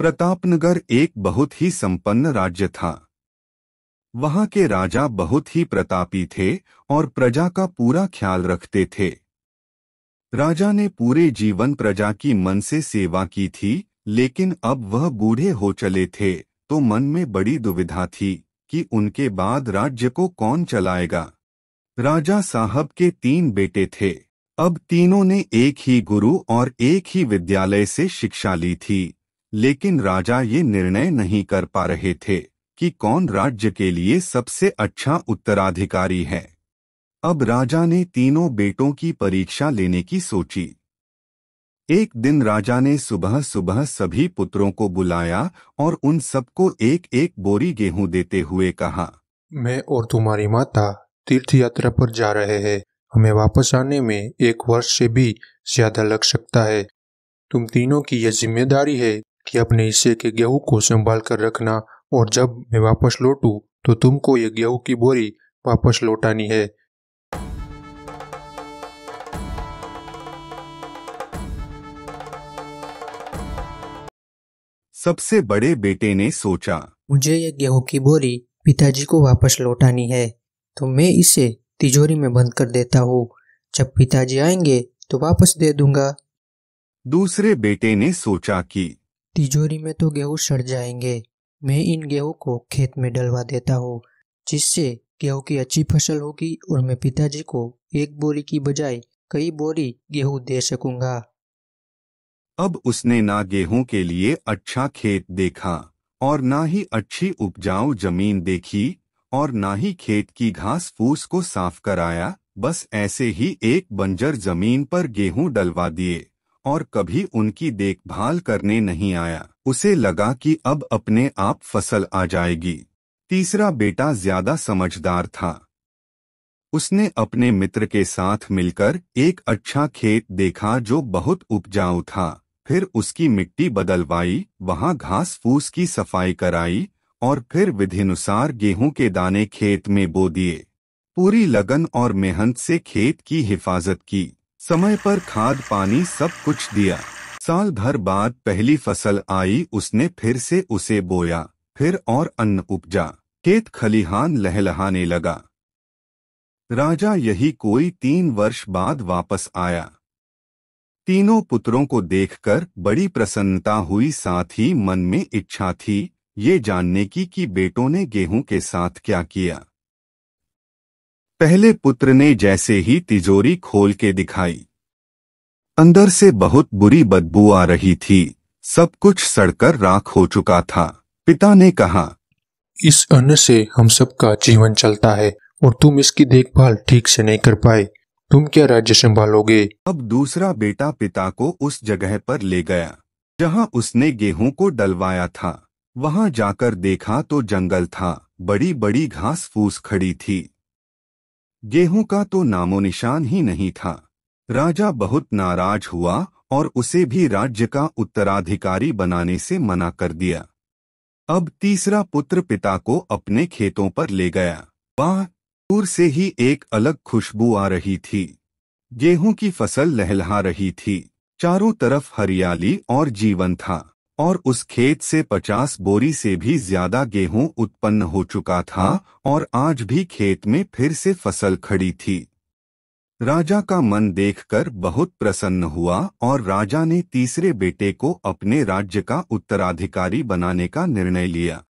प्रतापनगर एक बहुत ही संपन्न राज्य था वहां के राजा बहुत ही प्रतापी थे और प्रजा का पूरा ख्याल रखते थे राजा ने पूरे जीवन प्रजा की मन से सेवा की थी लेकिन अब वह बूढ़े हो चले थे तो मन में बड़ी दुविधा थी कि उनके बाद राज्य को कौन चलाएगा राजा साहब के तीन बेटे थे अब तीनों ने एक ही गुरु और एक ही विद्यालय से शिक्षा ली थी लेकिन राजा ये निर्णय नहीं कर पा रहे थे कि कौन राज्य के लिए सबसे अच्छा उत्तराधिकारी है अब राजा ने तीनों बेटों की परीक्षा लेने की सोची एक दिन राजा ने सुबह सुबह सभी पुत्रों को बुलाया और उन सबको एक एक बोरी गेहूं देते हुए कहा मैं और तुम्हारी माता तीर्थ यात्रा पर जा रहे हैं हमें वापस आने में एक वर्ष से भी ज्यादा लग सकता है तुम तीनों की यह जिम्मेदारी है कि अपने हिस्से के गेहूं को संभाल कर रखना और जब मैं वापस लौटू तो तुमको ये गेहूं की बोरी वापस लौटानी है सबसे बड़े बेटे ने सोचा मुझे ये गेहूं की बोरी पिताजी को वापस लौटानी है तो मैं इसे तिजोरी में बंद कर देता हूँ जब पिताजी आएंगे तो वापस दे दूंगा दूसरे बेटे ने सोचा कि तिजोरी में तो गेहूं सड़ जाएंगे मैं इन गेहूं को खेत में डलवा देता हूँ जिससे गेहूं की अच्छी फसल होगी और मैं पिताजी को एक बोरी की बजाय कई बोरी गेहूं दे सकूंगा अब उसने ना गेहूं के लिए अच्छा खेत देखा और ना ही अच्छी उपजाऊ जमीन देखी और ना ही खेत की घास फूस को साफ कराया बस ऐसे ही एक बंजर जमीन पर गेहूं डलवा दिए और कभी उनकी देखभाल करने नहीं आया उसे लगा कि अब अपने आप फसल आ जाएगी तीसरा बेटा ज्यादा समझदार था उसने अपने मित्र के साथ मिलकर एक अच्छा खेत देखा जो बहुत उपजाऊ था फिर उसकी मिट्टी बदलवाई वहां घास फूस की सफाई कराई और फिर विधिनुसार गेहूं के दाने खेत में बो दिए पूरी लगन और मेहनत से खेत की हिफाजत की समय पर खाद पानी सब कुछ दिया साल भर बाद पहली फसल आई उसने फिर से उसे बोया फिर और अन्न उपजा खेत खलिहान लहलहाने लगा राजा यही कोई तीन वर्ष बाद वापस आया तीनों पुत्रों को देखकर बड़ी प्रसन्नता हुई साथ ही मन में इच्छा थी ये जानने की कि बेटों ने गेहूं के साथ क्या किया पहले पुत्र ने जैसे ही तिजोरी खोल के दिखाई अंदर से बहुत बुरी बदबू आ रही थी सब कुछ सड़कर राख हो चुका था पिता ने कहा इस अन्न से हम सबका जीवन चलता है और तुम इसकी देखभाल ठीक से नहीं कर पाए तुम क्या राज्य संभालोगे अब दूसरा बेटा पिता को उस जगह पर ले गया जहां उसने गेहूं को डलवाया था वहां जाकर देखा तो जंगल था बड़ी बड़ी घास फूस खड़ी थी गेहूं का तो नामोनिशान ही नहीं था राजा बहुत नाराज हुआ और उसे भी राज्य का उत्तराधिकारी बनाने से मना कर दिया अब तीसरा पुत्र पिता को अपने खेतों पर ले गया वह दूर से ही एक अलग खुशबू आ रही थी गेहूं की फसल लहलहा रही थी चारों तरफ हरियाली और जीवन था और उस खेत से पचास बोरी से भी ज्यादा गेहूं उत्पन्न हो चुका था और आज भी खेत में फिर से फसल खड़ी थी राजा का मन देखकर बहुत प्रसन्न हुआ और राजा ने तीसरे बेटे को अपने राज्य का उत्तराधिकारी बनाने का निर्णय लिया